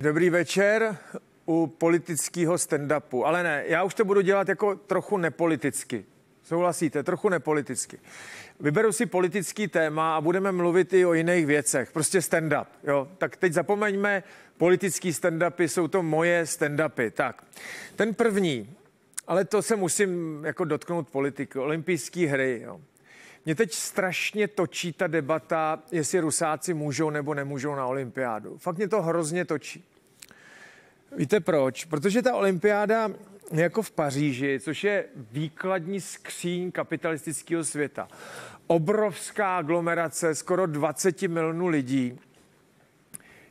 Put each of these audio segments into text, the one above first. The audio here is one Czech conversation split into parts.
Dobrý večer u politického stand-upu. Ale ne, já už to budu dělat jako trochu nepoliticky. Souhlasíte, trochu nepoliticky. Vyberu si politický téma a budeme mluvit i o jiných věcech. Prostě stand-up, jo. Tak teď zapomeňme, politický stand-upy jsou to moje stand-upy. Tak, ten první, ale to se musím jako dotknout politiky, olympijské hry, jo. Mě teď strašně točí ta debata, jestli rusáci můžou nebo nemůžou na olympiádu. Fakt mě to hrozně točí. Víte proč? Protože ta olympiáda no jako v Paříži, což je výkladní skříň kapitalistického světa. Obrovská aglomerace, skoro 20 milionů lidí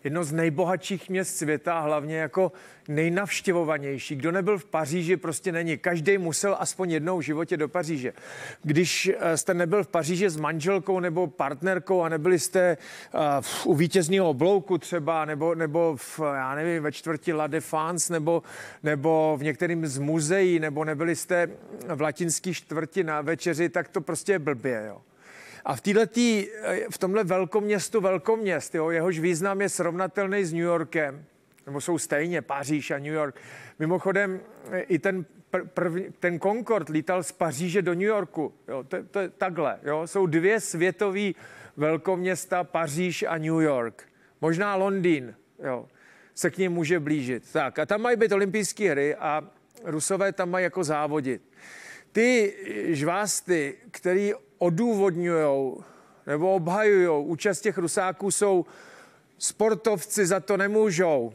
jedno z nejbohatších měst světa, hlavně jako nejnavštěvovanější. Kdo nebyl v Paříži, prostě není. Každý musel aspoň jednou v životě do Paříže. Když eh, jste nebyl v Paříži s manželkou nebo partnerkou a nebyli jste eh, u vítězního oblouku třeba, nebo, nebo v, já nevím, ve čtvrti La Défense, nebo, nebo v některým z muzeí, nebo nebyli jste v latinský čtvrti na večeři, tak to prostě je blbě, jo. A v, týhletý, eh, v tomhle velkoměstu velkoměst, jo, jehož význam je srovnatelný s New Yorkem, nebo jsou stejně Paříž a New York. Mimochodem eh, i ten, prv, ten Concorde lítal z Paříže do New Yorku. Jo, to, to je takhle. Jo. Jsou dvě světové velkoměsta, Paříž a New York. Možná Londýn jo, se k ním může blížit. Tak a tam mají být olympijské hry a rusové tam mají jako závodit. Ty žvásty, který odůvodňují nebo obhajují účast těch Rusáků, jsou sportovci, za to nemůžou.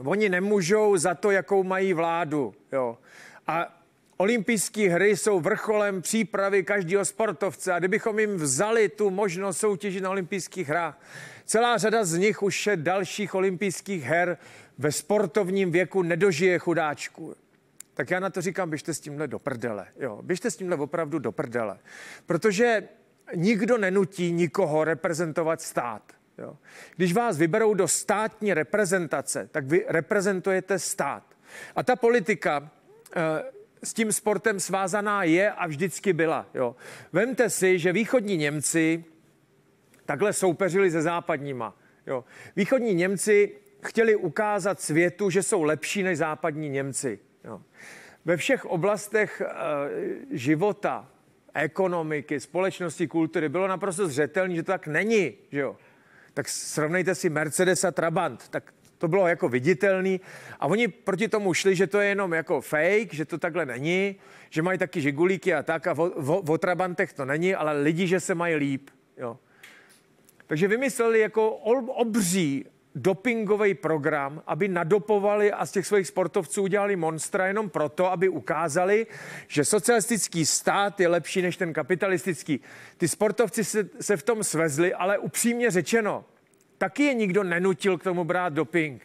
Oni nemůžou za to, jakou mají vládu. Jo. A olympijské hry jsou vrcholem přípravy každého sportovce. A kdybychom jim vzali tu možnost soutěžit na olympijských hrách, celá řada z nich už je dalších olympijských her ve sportovním věku nedožije chudáčku tak já na to říkám, běžte s tímhle do prdele. Jo, běžte s tímhle opravdu do prdele. Protože nikdo nenutí nikoho reprezentovat stát. Jo. Když vás vyberou do státní reprezentace, tak vy reprezentujete stát. A ta politika e, s tím sportem svázaná je a vždycky byla. Jo. Vemte si, že východní Němci takhle soupeřili se západníma. Jo. Východní Němci chtěli ukázat světu, že jsou lepší než západní Němci. Jo. Ve všech oblastech eh, života, ekonomiky, společnosti, kultury bylo naprosto zřetelné, že to tak není. Že jo. Tak srovnejte si Mercedes a Trabant. Tak to bylo jako viditelný a oni proti tomu šli, že to je jenom jako fake, že to takhle není, že mají taky žigulíky a tak a v Trabantech to není, ale lidi, že se mají líp. Jo. Takže vymysleli jako obří dopingový program, aby nadopovali a z těch svých sportovců udělali monstra jenom proto, aby ukázali, že socialistický stát je lepší než ten kapitalistický. Ty sportovci se, se v tom svezli, ale upřímně řečeno, taky je nikdo nenutil k tomu brát doping.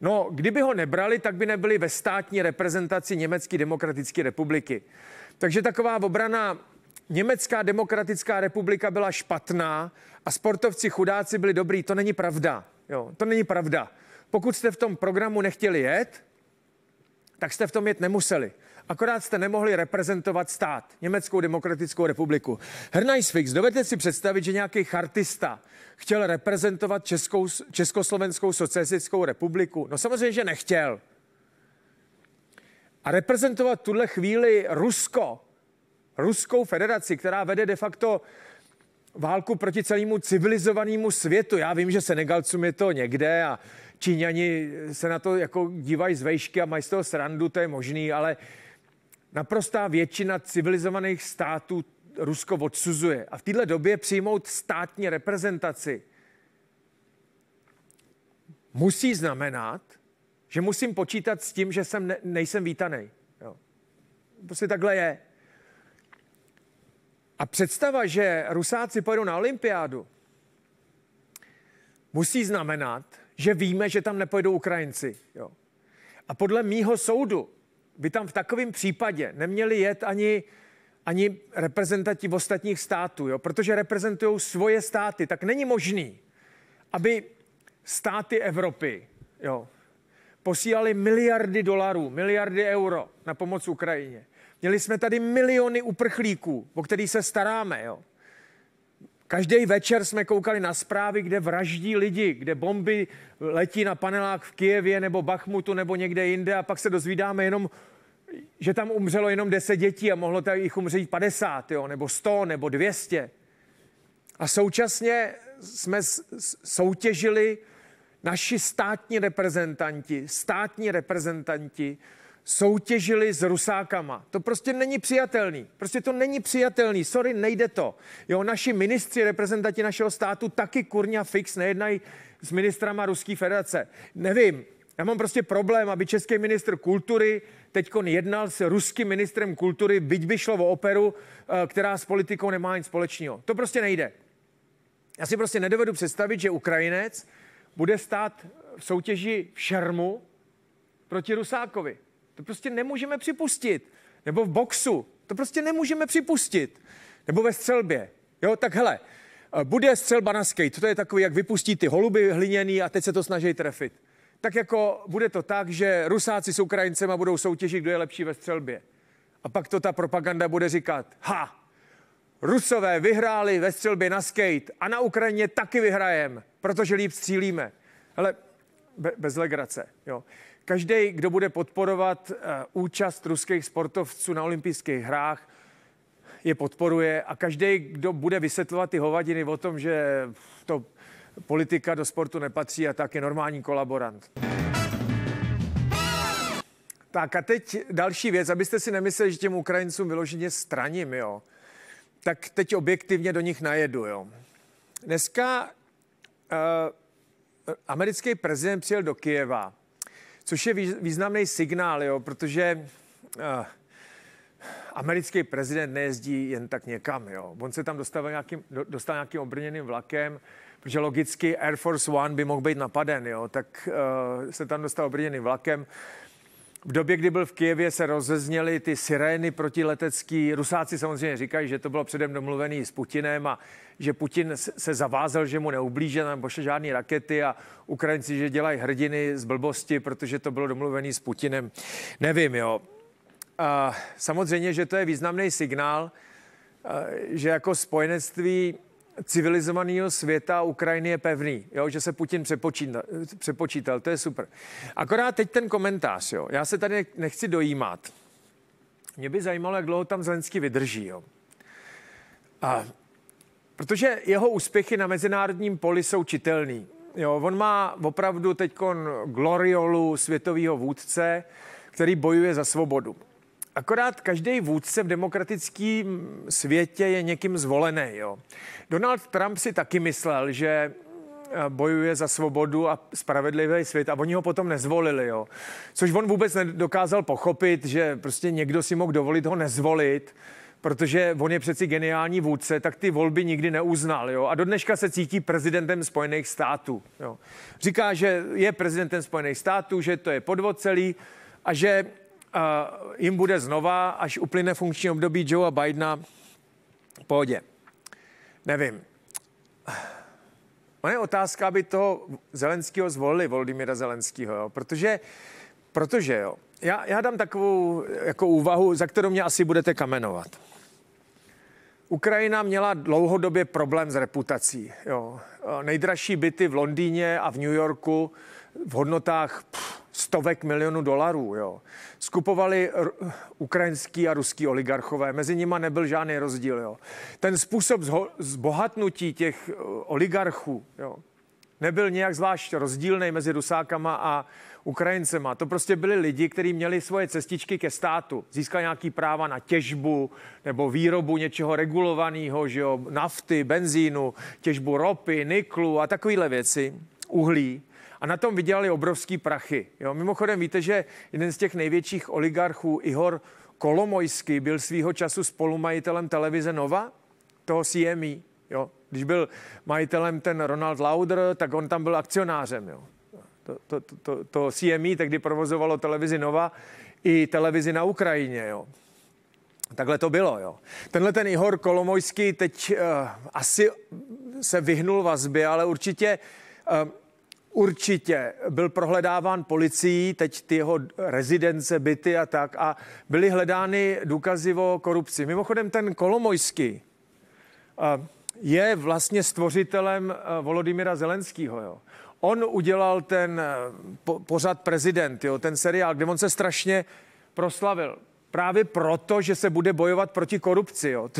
No, kdyby ho nebrali, tak by nebyli ve státní reprezentaci Německé demokratické republiky. Takže taková obrana Německá demokratická republika byla špatná a sportovci chudáci byli dobrý, to není pravda. Jo, to není pravda. Pokud jste v tom programu nechtěli jet, tak jste v tom jet nemuseli. Akorát jste nemohli reprezentovat stát, Německou demokratickou republiku. Hrnajsfix, dovedete si představit, že nějaký chartista chtěl reprezentovat Českou, Československou socialistickou republiku? No samozřejmě, že nechtěl. A reprezentovat tuhle chvíli Rusko, Ruskou federaci, která vede de facto válku proti celému civilizovanému světu. Já vím, že Senegalcům je to někde a Číňani se na to jako dívají z vejšky a mají z toho srandu, to je možný, ale naprostá většina civilizovaných států Rusko odsuzuje. A v této době přijmout státní reprezentaci musí znamenat, že musím počítat s tím, že jsem ne, nejsem vítaný. Jo. Prostě takhle je. A představa, že Rusáci pojedou na olympiádu, musí znamenat, že víme, že tam nepojedou Ukrajinci. Jo. A podle mýho soudu by tam v takovém případě neměli jet ani, ani reprezentanti ostatních států, jo, protože reprezentují svoje státy. Tak není možný, aby státy Evropy jo, posílali miliardy dolarů, miliardy euro na pomoc Ukrajině. Měli jsme tady miliony uprchlíků, o který se staráme. Jo? Každý večer jsme koukali na zprávy, kde vraždí lidi, kde bomby letí na panelák v Kijevě nebo Bachmutu nebo někde jinde a pak se dozvídáme jenom, že tam umřelo jenom 10 dětí a mohlo tam jich umřít 50, jo, nebo 100, nebo 200. A současně jsme soutěžili naši státní reprezentanti, státní reprezentanti soutěžili s rusákama. To prostě není přijatelný. Prostě to není přijatelný. Sorry, nejde to. Jo, naši ministři, reprezentanti našeho státu taky kurňa fix nejednají s ministrama Ruské federace. Nevím, já mám prostě problém, aby český ministr kultury teď jednal s ruským ministrem kultury, byť by šlo o operu, eh, která s politikou nemá nic společného. To prostě nejde. Já si prostě nedovedu představit, že Ukrajinec bude stát v soutěži v šermu proti Rusákovi. To prostě nemůžeme připustit. Nebo v boxu. To prostě nemůžeme připustit. Nebo ve střelbě. Jo, tak hele, eh, bude střelba na skate. To je takový, jak vypustí ty holuby hliněný a teď se to snaží trefit. Tak jako bude to tak, že Rusáci s Ukrajincema budou soutěžit, kdo je lepší ve střelbě. A pak to ta propaganda bude říkat, ha, Rusové vyhráli ve střelbě na skate a na Ukrajině taky vyhrajem, protože líp střílíme. Ale be, bez legrace, jo. Každý, kdo bude podporovat eh, účast ruských sportovců na olympijských hrách, je podporuje a každý, kdo bude vysvětlovat ty hovadiny o tom, že to politika do sportu nepatří a tak je normální kolaborant. Tak a teď další věc, abyste si nemysleli, že těm Ukrajincům vyloženě straním, jo. Tak teď objektivně do nich najedu, jo. Dneska uh, americký prezident přijel do Kijeva což je významný signál, jo, protože uh, americký prezident nejezdí jen tak někam. Jo. On se tam dostal nějakým, dostal nějakým obrněným vlakem, protože logicky Air Force One by mohl být napaden, jo, tak uh, se tam dostal obrněným vlakem. V době, kdy byl v Kijevě, se rozezněly ty sirény protiletecký. Rusáci samozřejmě říkají, že to bylo předem domluvený s Putinem a že Putin se zavázal, že mu neublíže, nebo že žádné rakety a Ukrajinci, že dělají hrdiny z blbosti, protože to bylo domluvený s Putinem. Nevím, jo. A samozřejmě, že to je významný signál, že jako spojenectví civilizovaného světa Ukrajiny je pevný, jo? že se Putin přepočítal, přepočítal, to je super. Akorát teď ten komentář, jo? já se tady nechci dojímat. Mě by zajímalo, jak dlouho tam Zelenský vydrží. Jo? A, protože jeho úspěchy na mezinárodním poli jsou čitelný. Jo, on má opravdu teď gloriolu světového vůdce, který bojuje za svobodu. Akorát každý vůdce v demokratickém světě je někým zvolený. Jo. Donald Trump si taky myslel, že eh, bojuje za svobodu a spravedlivý svět a oni ho potom nezvolili, jo. Což on vůbec nedokázal pochopit, že prostě někdo si mohl dovolit ho nezvolit, protože on je přeci geniální vůdce, tak ty volby nikdy neuznal, jo. A do dneška se cítí prezidentem Spojených států, jo. Říká, že je prezidentem Spojených států, že to je podvod celý a že jim bude znova, až uplyne funkční období Joe a Bidena, pohodě. Nevím. Ona je otázka, aby toho Zelenského zvolili, Volodymyra Zelenského, jo? protože, protože jo, já, já dám takovou jako úvahu, za kterou mě asi budete kamenovat. Ukrajina měla dlouhodobě problém s reputací. Jo. Nejdražší byty v Londýně a v New Yorku v hodnotách pff, stovek milionů dolarů. Jo. Skupovali r- ukrajinský a ruský oligarchové, mezi nima nebyl žádný rozdíl. Jo. Ten způsob zho- zbohatnutí těch e, oligarchů jo, nebyl nějak zvlášť rozdílný mezi Rusákama a Ukrajincema. To prostě byli lidi, kteří měli svoje cestičky ke státu. Získali nějaký práva na těžbu nebo výrobu něčeho regulovaného, že jo, nafty, benzínu, těžbu ropy, niklu a takovéhle věci, uhlí a na tom vydělali obrovský prachy. Jo? Mimochodem víte, že jeden z těch největších oligarchů, Ihor Kolomojský, byl svýho času spolumajitelem televize Nova, toho CME. Jo? Když byl majitelem ten Ronald Lauder, tak on tam byl akcionářem. Jo? To, to, to, to, to CME tehdy provozovalo televizi Nova i televizi na Ukrajině. Jo? Takhle to bylo, jo. Tenhle ten Ihor Kolomojský teď uh, asi se vyhnul vazbě, ale určitě uh, Určitě. Byl prohledáván policií, teď ty jeho rezidence, byty a tak. A byly hledány důkazy o korupci. Mimochodem ten Kolomojský je vlastně stvořitelem Volodymyra Zelenského. Jo. On udělal ten pořad prezident, jo, ten seriál, kde on se strašně proslavil. Právě proto, že se bude bojovat proti korupci. Jo.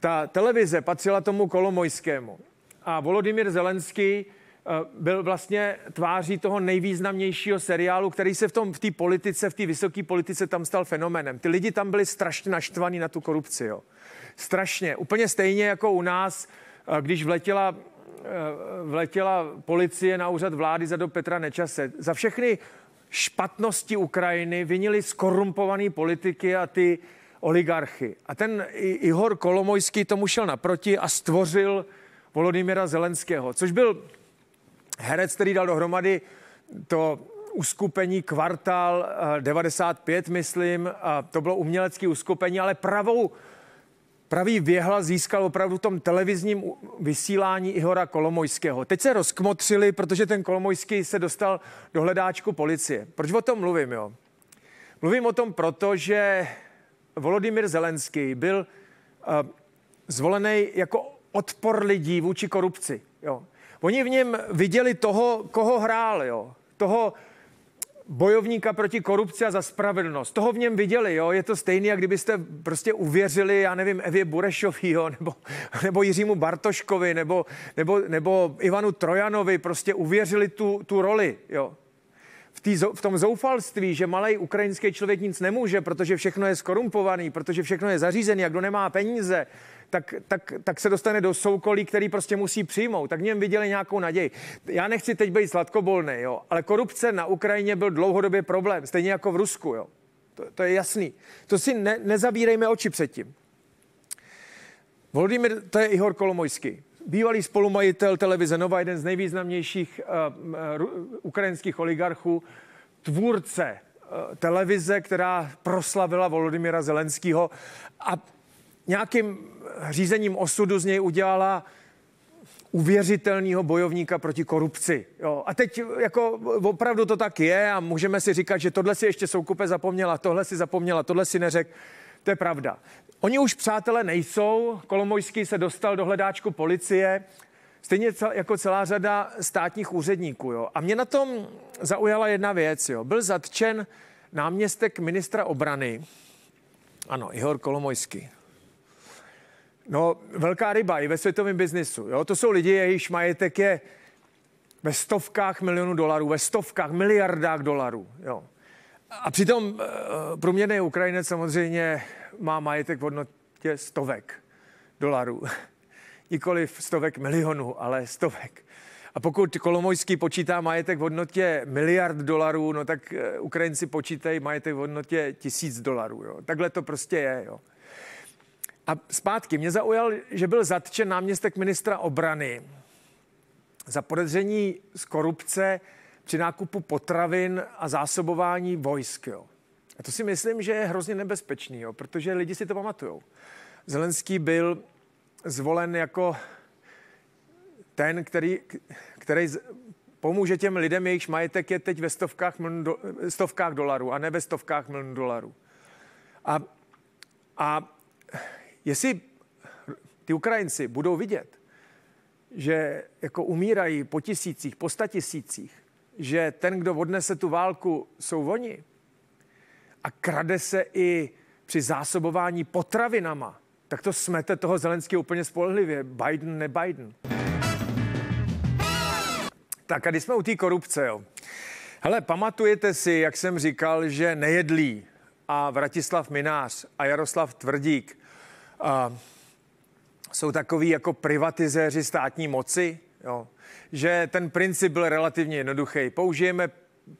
Ta televize patřila tomu Kolomojskému. A Volodymyr Zelenský Eh, byl vlastně tváří toho nejvýznamnějšího seriálu, který se v tom v té politice, v té vysoké politice tam stal fenomenem. Ty lidi tam byli strašně naštvaní na tu korupci, jo. Strašně. Úplně stejně jako u nás, eh, když vletěla eh, vletěla policie na úřad vlády za do Petra Nečase. Za všechny špatnosti Ukrajiny vinili skorumpovaný politiky a ty oligarchy. A ten Ihor Kolomojský tomu šel naproti a stvořil Volodymyra Zelenského, což byl herec, který dal dohromady to uskupení Kvartal 95, eh, myslím, to bylo umělecké uskupení, ale pravou pravý věhla získal opravdu v tom televizním vysílání Ihora Kolomojského. Teď se rozkmotřili, protože ten Kolomojský se dostal do hledáčku policie. Proč o tom mluvím, jo? Mluvím o tom proto, že Volodymyr Zelenský byl uh, zvolený jako odpor lidí vůči korupci. Jo. Oni v něm viděli toho, koho hrál, jo? toho bojovníka proti korupci a za spravedlnost. Toho v něm viděli, jo? je to stejné, jak kdybyste prostě uvěřili, já nevím, Evě Burešový, jo? Nebo, nebo Jiřímu Bartoškovi, nebo, nebo, nebo Ivanu Trojanovi, prostě uvěřili tu, tu roli. Jo? v, tý, v tom zoufalství, že malý ukrajinský člověk nic nemůže, protože všechno je skorumpovaný, protože všechno je zařízený a kdo nemá peníze, tak, tak, tak se dostane do soukolí, který prostě musí přijmout. Tak v něm viděli nějakou naději. Já nechci teď být sladkobolný, jo, ale korupce na Ukrajině byl dlouhodobě problém, stejně jako v Rusku. Jo. To, to je jasný. To si ne, nezavírejme oči předtím. Volodymyr, to je Ihor Kolomojský. Bývalý spolumajitel televize Nova, jeden z nejvýznamnějších uh, uh, ukrajinských oligarchů, tvůrce eh, televize, která proslavila Volodymyra Zelenského a nějakým řízením osudu z něj udělala uvěřitelného bojovníka proti korupci. Jo. A teď jako opravdu to tak je a můžeme si říkat, že tohle si ještě Soukupe zapomněla, tohle si zapomněla, tohle si neřek. To je pravda. Oni už přátelé nejsou. Kolomojský se dostal do hledáčku policie, stejně jako celá řada státních úředníků. Jo. A mě na tom zaujala jedna věc. Jo. Byl zatčen náměstek ministra obrany, ano, Ihor Kolomojský. No, velká ryba i ve světovém biznisu. Jo? To jsou lidi, jejichž majetek je ve stovkách milionů dolarů, ve stovkách, miliardách dolarů. Jo? A přitom eh, průměrný Ukrajinec samozřejmě má majetek v hodnotě stovek dolarů. Nikoliv stovek milionů, ale stovek. A pokud Kolomojský počítá majetek v hodnotě miliard dolarů, no tak eh, Ukrajinci počítají majetek v hodnotě tisíc dolarů. Jo. Takhle to prostě je. Jo. A zpátky mě zaujal, že byl zatčen náměstek ministra obrany za podezření z korupce při nákupu potravin a zásobování vojsk. Jo. A to si myslím, že je hrozně nebezpečný, jo, protože lidi si to pamatují. Zelenský byl zvolen jako ten, který, který pomůže těm lidem, jejichž majetek je teď ve stovkách, mln stovkách dolarů a ne ve stovkách milionů dolarů. A, a jestli ty Ukrajinci budou vidět, že jako umírají po tisících, po statisících, že ten, kdo odnese tu válku, jsou oni. A krade se i při zásobování potravinama. Tak to smete toho Zelenského úplně spolehlivě. Biden, ne Biden. Tak a když jsme u té korupce, jo. Hele, pamatujete si, jak jsem říkal, že nejedlí a Vratislav Minář a Jaroslav Tvrdík uh, jsou takový jako privatizéři státní moci, jo. že ten princip byl relativně jednoduchý. Použijeme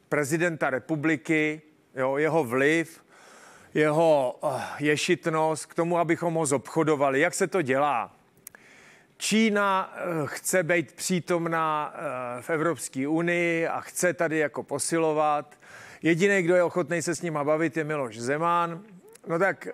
prezidenta republiky, jo, jeho vliv, jeho uh, ješitnost k tomu, abychom ho zobchodovali. Jak se to dělá? Čína eh, chce být přítomná eh, v Evropské unii a chce tady jako posilovat. Jediný, kdo je ochotný se s ním bavit, je Miloš Zeman. No tak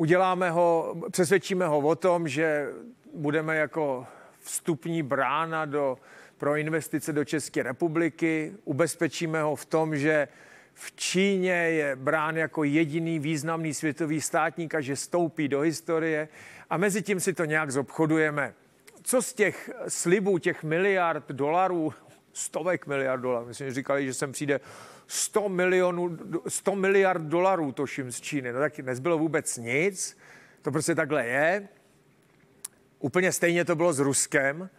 uděláme ho, přesvědčíme ho o tom, že budeme jako vstupní brána do, pro investice do České republiky, ubezpečíme ho v tom, že v Číně je brán jako jediný významný světový státník a že stoupí do historie a mezi tím si to nějak zobchodujeme. Co z těch slibů, těch miliard dolarů, stovek miliard dolarů, myslím, že říkali, že sem přijde 100, milionů, 100 miliard dolarů toším z Číny. No tak nezbylo vůbec nic, to prostě takhle je. Úplně stejně to bylo s Ruskem.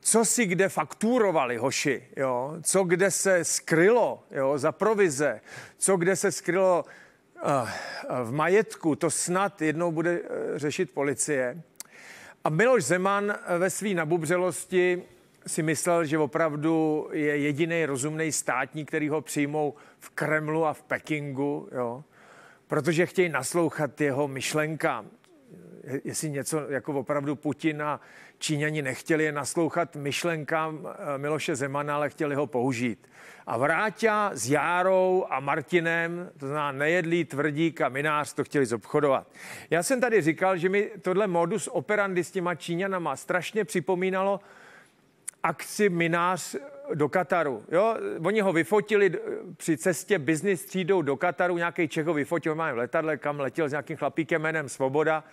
Co si kde fakturovali hoši, jo? co kde se skrylo jo? za provize, co kde se skrylo uh, v majetku, to snad jednou bude uh, řešit policie. A Miloš Zeman eh, ve své nabubřelosti si myslel, že opravdu je jediný rozumný státník, který ho přijmou v Kremlu a v Pekingu, jo? protože chtějí naslouchat jeho myšlenkám. Jestli něco jako opravdu Putin a Číňani nechtěli je naslouchat myšlenkám eh, Miloše Zemana, ale chtěli ho použít. A Vráťa s Járou a Martinem, to znamená nejedlý tvrdík a minář, to chtěli zobchodovat. Já jsem tady říkal, že mi tohle modus operandi s těma Číňanama strašně připomínalo akci minář do Kataru. Jo? Oni ho vyfotili při cestě business třídou do Kataru, nějaký Čech ho vyfotil, máme v letadle, kam letěl s nějakým chlapíkem jménem Svoboda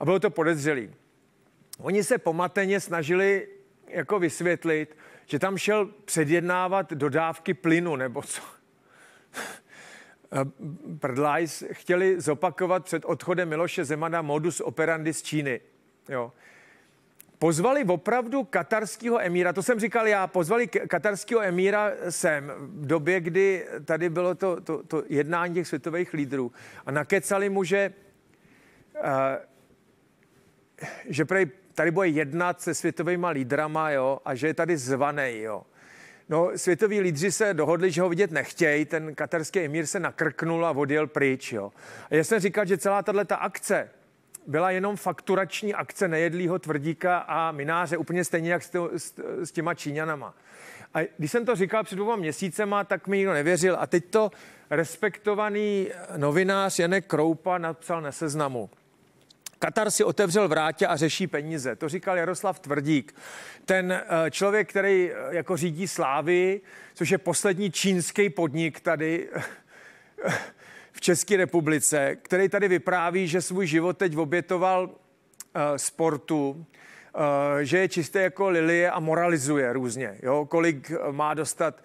a bylo to podezřelý. Oni se pomateně snažili jako vysvětlit, že tam šel předjednávat dodávky plynu nebo co. Prdlajs chtěli zopakovat před odchodem Miloše Zemana modus operandi z Číny. Jo pozvali opravdu katarského emíra, to jsem říkal já, pozvali katarského emíra sem v době, kdy tady bylo to, to, to jednání těch světových lídrů a nakecali mu, že, uh, že prej tady bude jednat se světovými lídrama jo, a že je tady zvaný. Jo. No, světoví lídři se dohodli, že ho vidět nechtějí, ten katarský emír se nakrknul a odjel pryč. Jo. A já jsem říkal, že celá tato akce, byla jenom fakturační akce nejedlýho tvrdíka a mináře, úplně stejně jak s, to, s, s těma Číňanama. A když jsem to říkal před dvěma měsícema, tak mi nikdo nevěřil. A teď to respektovaný novinář Janek Kroupa napsal na seznamu. Katar si otevřel vrátě a řeší peníze. To říkal Jaroslav Tvrdík. Ten eh, člověk, který eh, jako řídí Slávy, což je poslední čínský podnik tady, v České republice, který tady vypráví, že svůj život teď obětoval uh, sportu, uh, že je čistý jako lilie a moralizuje různě. Jo? Kolik eh, má dostat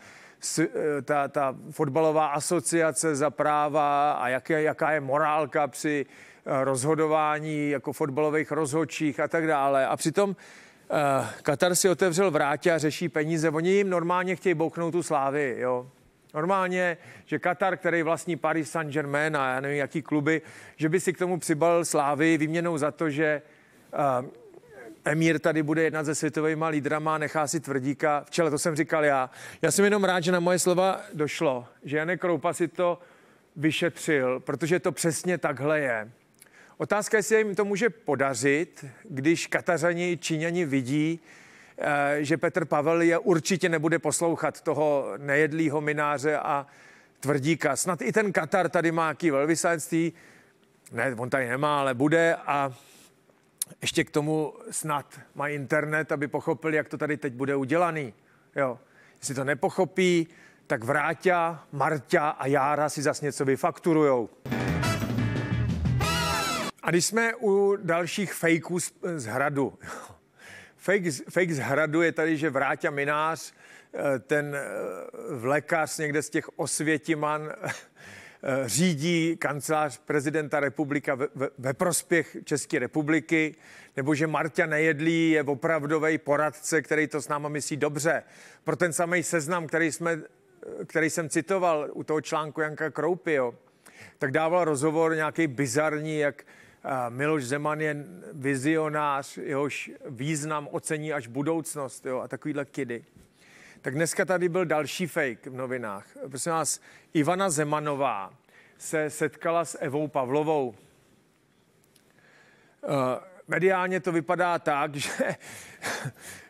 ta, ta fotbalová asociace za práva a jak je, jaká je morálka při rozhodování jako fotbalových rozhodčích a tak dále. A přitom Katar si otevřel vrátě a řeší peníze. Oni jim normálně chtějí bouknout tu slávy, jo. Normálně, že Katar, který vlastní Paris Saint-Germain a já nevím, jaký kluby, že by si k tomu přibalil slávy výměnou za to, že uh, Emír tady bude jednat se světovými lídrama, nechá si tvrdíka. V čele to jsem říkal já. Já jsem jenom rád, že na moje slova došlo, že Janek Kroupa si to vyšetřil, protože to přesně takhle je. Otázka, jestli jim to může podařit, když Katařani, Číňani vidí, Eh, že Petr Pavel je určitě nebude poslouchat toho nejedlýho mináře a tvrdíka. Snad i ten Katar tady má jaký velvyslanství. Ne, on tady nemá, ale bude a ještě k tomu snad má internet, aby pochopil, jak to tady teď bude udělaný. Jo. Jestli to nepochopí, tak Vráťa, Marťa a Jára si zas něco vyfakturujou. A když jsme u dalších fejků z, z hradu, Fake z, fake z hradu je tady, že Vráťa Minář, eh, ten eh, vlekař někde z těch osvětiman, eh, řídí kancelář prezidenta republika ve, ve, ve prospěch České republiky, nebo že Marta Nejedlí je opravdový poradce, který to s náma myslí dobře. Pro ten samý seznam, který, jsme, který jsem citoval u toho článku Janka Kroupio, tak dával rozhovor nějaký bizarní, jak Miloš Zeman je vizionář, jehož význam ocení až budoucnost jo, a takovýhle kidy. Tak dneska tady byl další fake v novinách. Prosím vás, Ivana Zemanová se setkala s Evou Pavlovou. Eh, mediálně to vypadá tak, že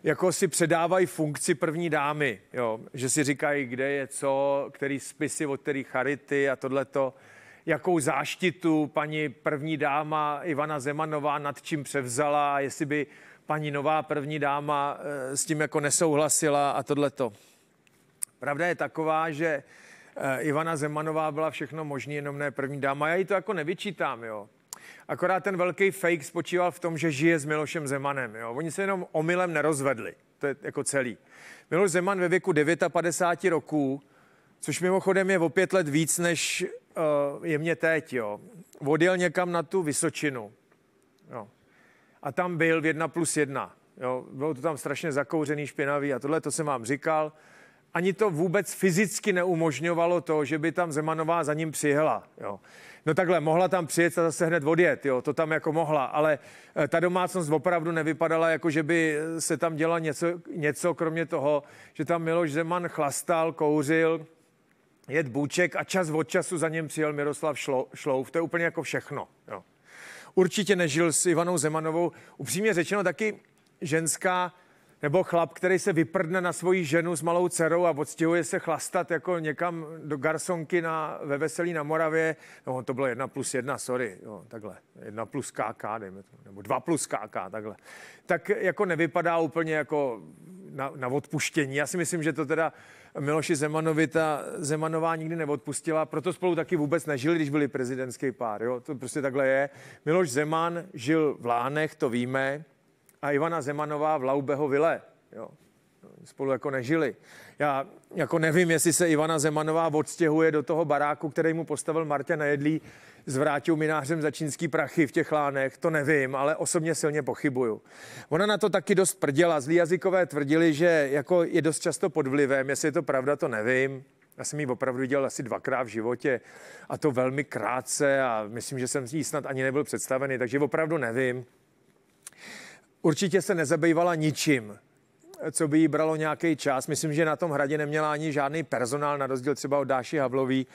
jako si předávají funkci první dámy, jo? že si říkají, kde je co, který spisy, od který charity a tohleto. to jakou záštitu paní první dáma Ivana Zemanová nad čím převzala, jestli by paní nová první dáma eh, s tím jako nesouhlasila a tohleto. Pravda je taková, že eh, Ivana Zemanová byla všechno možný, jenom ne první dáma. Já jí to jako nevyčítám, jo. Akorát ten velký fake spočíval v tom, že žije s Milošem Zemanem. Jo. Oni se jenom omylem nerozvedli. To je jako celý. Miloš Zeman ve věku 59 roků, což mimochodem je o pět let víc, než Eh, je mě teď, jo, odjel někam na tu Vysočinu. Jo. A tam byl v 1 plus 1. Jo. Bylo to tam strašně zakouřený, špinavý a tohle to jsem vám říkal. Ani to vůbec fyzicky neumožňovalo to, že by tam Zemanová za ním přijela. Jo. No takhle, mohla tam přijet a zase hned odjet, jo, to tam jako mohla, ale eh, ta domácnost opravdu nevypadala jako, že by eh, se tam dělalo něco, něco kromě toho, že tam Miloš Zeman chlastal, kouřil, jet Bůček a čas od času za něm přijel Miroslav Šlo, Šlouf. To je úplně jako všechno. Jo. Určitě nežil s Ivanou Zemanovou. Upřímně řečeno taky ženská nebo chlap, který se vyprdne na svoji ženu s malou dcerou a odstěhuje se chlastat jako někam do garsonky na, ve Veselí na Moravě. No, to bylo jedna plus jedna, sorry, jo, takhle. Jedna plus KK, dejme to, nebo dva plus KK, takhle. Tak jako nevypadá úplně jako na, na odpuštění. Já si myslím, že to teda Miloši Zemanovi ta Zemanová nikdy neodpustila, proto spolu taky vůbec nežili, když byli prezidentský pár. Jo? To prostě takhle je. Miloš Zeman žil v Lánech, to víme, a Ivana Zemanová v Laubeho vile. Jo? spolu jako nežili. Já jako nevím, jestli se Ivana Zemanová odstěhuje do toho baráku, který mu postavil Martin Nejedlí, zvrátil minářem za čínský prachy v těch lánech, to nevím, ale osobně silně pochybuju. Ona na to taky dost prděla. Zlí jazykové tvrdili, že jako je dost často pod vlivem, jestli je to pravda, to nevím. Já jsem ji opravdu viděl asi dvakrát v životě a to velmi krátce a myslím, že jsem jí snad ani nebyl představený, takže opravdu nevím. Určitě se nezabývala ničím, co by jí bralo nějaký čas. Myslím, že na tom hradě neměla ani žádný personál, na rozdíl třeba od Dáši Havlový.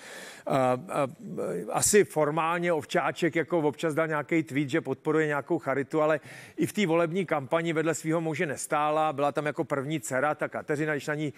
Asi formálně Ovčáček jako občas dal nějaký tweet, že podporuje nějakou charitu, ale i v té volební kampani vedle svého muže nestála. Byla tam jako první dcera, ta Kateřina, když na ní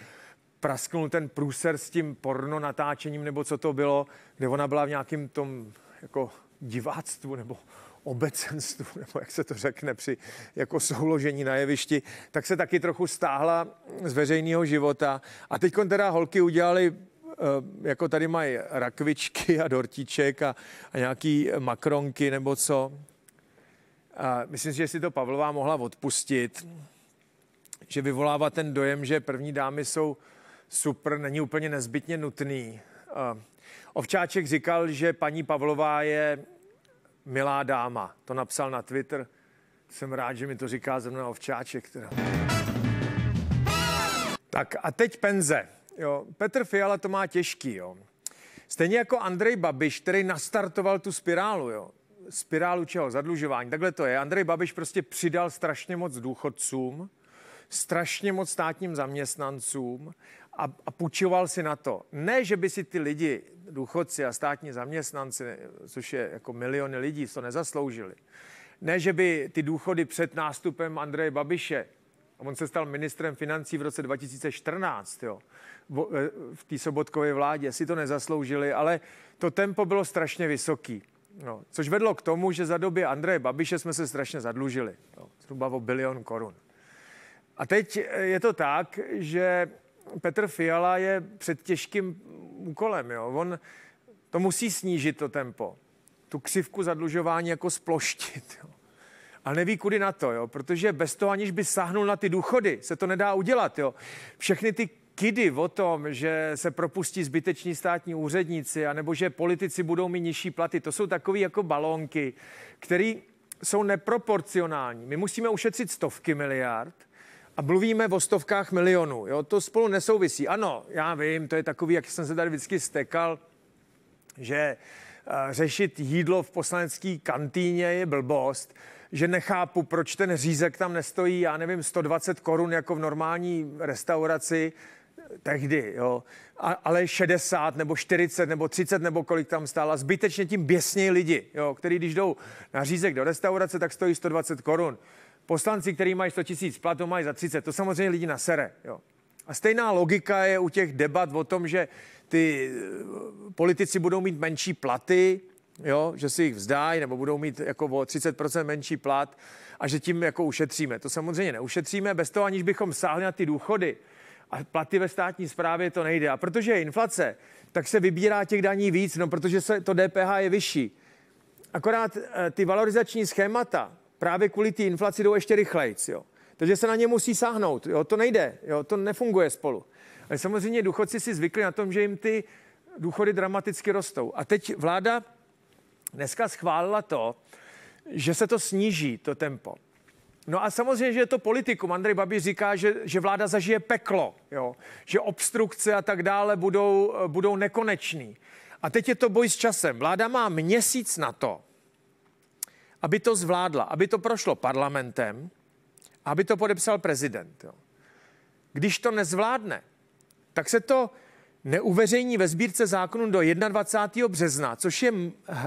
prasknul ten průser s tím porno natáčením, nebo co to bylo, kde ona byla v nějakém tom jako diváctvu nebo obecenstvu, nebo jak se to řekne, při jako souložení na jevišti, tak se taky trochu stáhla z veřejného života. A teď teda holky udělali eh, jako tady mají rakvičky a dortiček a, a nějaký makronky nebo co. A myslím si, že si to Pavlová mohla odpustit, že vyvolává ten dojem, že první dámy jsou super, není úplně nezbytně nutný. Eh, Ovčáček říkal, že paní Pavlová je milá dáma. To napsal na Twitter. Jsem rád, že mi to říká zrovna ovčáček. Teda. Tak a teď penze. Jo, Petr Fiala to má těžký. Jo. Stejně jako Andrej Babiš, který nastartoval tu spirálu. Jo. Spirálu čeho? Zadlužování. Takhle to je. Andrej Babiš prostě přidal strašně moc důchodcům, strašně moc státním zaměstnancům a, a půjčoval si na to. Ne, že by si ty lidi důchodci a státní zaměstnanci, což je jako miliony lidí, to nezasloužili. Ne, že by ty důchody před nástupem Andreje Babiše, a on se stal ministrem financí v roce 2014, jo, eh, v té sobotkové vládě, si to nezasloužili, ale to tempo bylo strašně vysoký. No, což vedlo k tomu, že za doby Andreje Babiše jsme se strašně zadlužili. No, zhruba o bilion korun. A teď eh, je to tak, že Petr Fiala je před těžkým úkolem. Jo? On to musí snížit to tempo. Tu křivku zadlužování jako sploštit. Jo? A neví kudy na to, jo? protože bez toho, aniž by sahnul na ty důchody, se to nedá udělat. Jo? Všechny ty kidy o tom, že se propustí zbyteční státní úředníci, anebo že politici budou mít nižší platy, to jsou takové jako balónky, které jsou neproporcionální. My musíme ušetřit stovky miliard – a mluvíme o stovkách milionů. Jo? To spolu nesouvisí. Ano, já vím, to je takový, jak jsem se tady vždycky stekal, že eh, řešit jídlo v poslanecké kantýně je blbost, že nechápu, proč ten řízek tam nestojí, já nevím, 120 korun jako v normální restauraci, tehdy, jo. A, ale 60 nebo 40 nebo 30 nebo kolik tam stála, zbytečně tím běsnějí lidi, jo, který když jdou na řízek do restaurace, tak stojí 120 korun. Poslanci, který mají 100 tisíc, platu mají za 30, to samozřejmě lidi na Jo. A stejná logika je u těch debat o tom, že ty eh, politici budou mít menší platy, jo, že si jich vzdají nebo budou mít jako o 30% menší plat a že tím jako ušetříme. To samozřejmě neušetříme, bez toho aniž bychom sáhli na ty důchody a platy ve státní správě to nejde. A protože je inflace, tak se vybírá těch daní víc, no protože se to DPH je vyšší. Akorát eh, ty valorizační schémata, právě kvůli té inflaci jdou ještě rychleji. Jo. Takže se na ně musí sáhnout. Jo. To nejde, jo. to nefunguje spolu. Ale samozřejmě důchodci si zvykli na tom, že jim ty důchody dramaticky rostou. A teď vláda dneska schválila to, že se to sníží, to tempo. No a samozřejmě, že je to politikum. Andrej Babiš říká, že, že vláda zažije peklo, jo? že obstrukce a tak dále budou, budou nekonečný. A teď je to boj s časem. Vláda má měsíc na to, aby to zvládla, aby to prošlo parlamentem, aby to podepsal prezident. Jo. Když to nezvládne, tak se to neuveřejní ve sbírce zákonů do 21. března, což je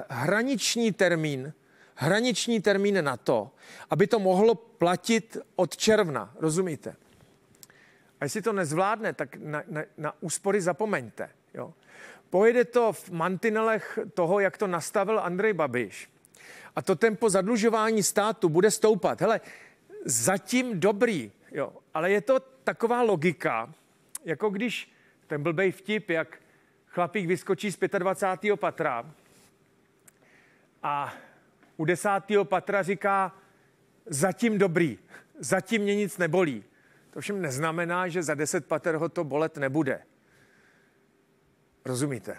hraniční termín, hraniční termín na to, aby to mohlo platit od června, rozumíte? A jestli to nezvládne, tak na, na, na úspory zapomeňte. Jo? Pojede to v mantinelech toho, jak to nastavil Andrej Babiš a to tempo zadlužování státu bude stoupat. Hele, zatím dobrý, jo, ale je to taková logika, jako když ten blbej vtip, jak chlapík vyskočí z 25. patra a u 10. patra říká, zatím dobrý, zatím mě nic nebolí. To všem neznamená, že za 10 pater ho to bolet nebude. Rozumíte?